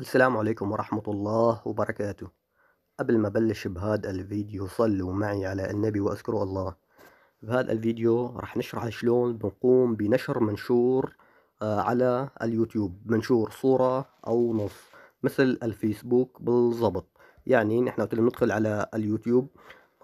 السلام عليكم ورحمة الله وبركاته قبل ما بلش بهذا الفيديو صلوا معي على النبي واذكروا الله بهذا الفيديو رح نشرح شلون بنقوم بنشر منشور آه، على اليوتيوب منشور صورة أو نص مثل الفيسبوك بالضبط يعني نحن وقت ندخل على اليوتيوب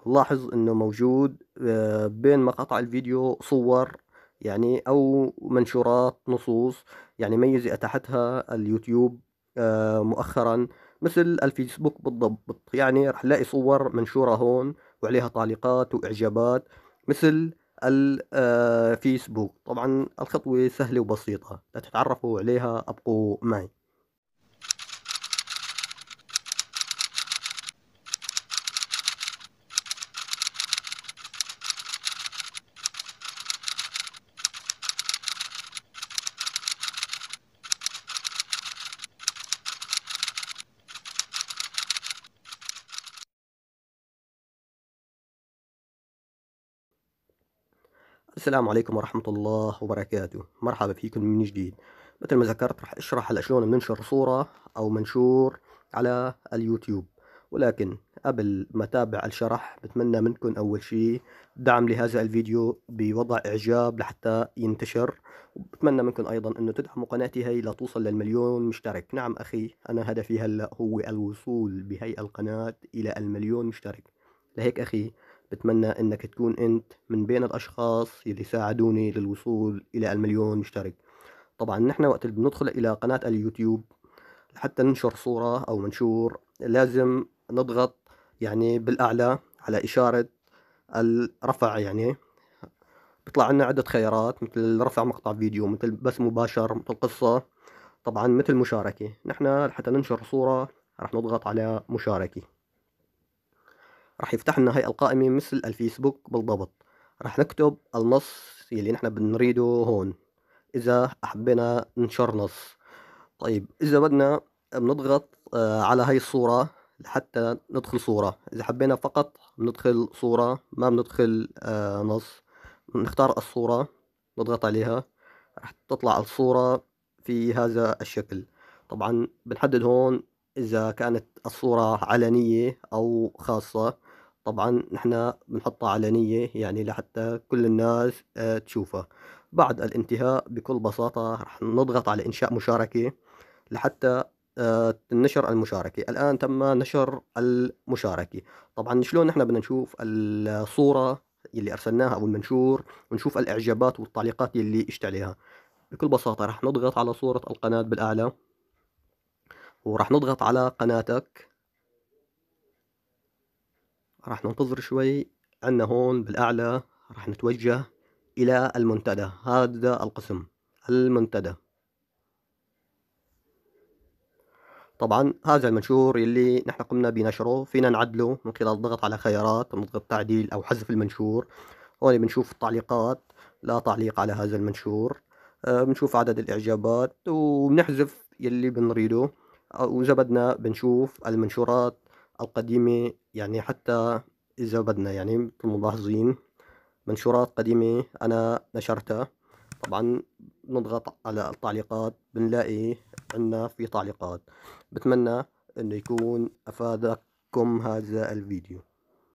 لاحظ انه موجود آه، بين مقاطع الفيديو صور يعني او منشورات نصوص يعني ميزة تحتها اليوتيوب آه، مؤخرا مثل الفيسبوك بالضبط يعني رح نلاقي صور منشورة هون وعليها تعليقات وإعجابات مثل الفيسبوك آه، طبعا الخطوة سهلة وبسيطة لتتعرفوا عليها أبقوا معي السلام عليكم ورحمة الله وبركاته مرحبا فيكم من جديد مثل ما ذكرت راح اشرح هلا شلون بننشر صورة او منشور على اليوتيوب ولكن قبل ما تابع الشرح بتمنى منكم اول شيء دعم لهذا الفيديو بوضع اعجاب لحتى ينتشر وبتمنى منكم ايضا انه تدعموا قناتي هي لتوصل للمليون مشترك نعم اخي انا هدفي هلا هو الوصول بهي القناة الى المليون مشترك لهيك اخي بتمنى انك تكون انت من بين الاشخاص يلي ساعدوني للوصول الى المليون مشترك طبعا نحن وقت اللي بندخل الى قناة اليوتيوب حتى ننشر صورة او منشور لازم نضغط يعني بالاعلى على اشارة الرفع يعني بيطلع عنا عدة خيارات مثل رفع مقطع فيديو مثل بث مباشر مثل قصة طبعا مثل مشاركة نحن حتى ننشر صورة رح نضغط على مشاركة راح يفتح لنا هاي القائمة مثل الفيسبوك بالضبط راح نكتب النص اللي نحن بنريده هون إذا حبينا ننشر نص طيب إذا بدنا بنضغط آه، على هاي الصورة لحتى ندخل صورة إذا حبينا فقط بندخل صورة ما بندخل آه، نص نختار الصورة نضغط عليها راح تطلع الصورة في هذا الشكل طبعا بنحدد هون إذا كانت الصورة علنية أو خاصة طبعا نحن بنحطها علنية يعني لحتى كل الناس آه، تشوفها بعد الانتهاء بكل بساطة رح نضغط على إنشاء مشاركة لحتى تنشر آه، المشاركة الآن تم نشر المشاركة طبعا شلون نحن بدنا نشوف الصورة اللي أرسلناها أو المنشور ونشوف الإعجابات والتعليقات اللي اجت عليها بكل بساطة رح نضغط على صورة القناة بالأعلى ورح نضغط على قناتك راح ننتظر شوي عنا هون بالأعلى راح نتوجه إلى المنتدى هذا القسم المنتدى طبعا هذا المنشور اللي نحن قمنا بنشره فينا نعدله من خلال الضغط على خيارات نضغط تعديل أو حذف المنشور هون بنشوف التعليقات لا تعليق على هذا المنشور آه، بنشوف عدد الإعجابات وبنحذف يلي بنريده آه، وإذا بدنا بنشوف المنشورات القديمة يعني حتى إذا بدنا يعني مثل ملاحظين منشورات قديمة أنا نشرتها طبعا بنضغط على التعليقات بنلاقي عنا في تعليقات بتمنى أنه يكون أفادكم هذا الفيديو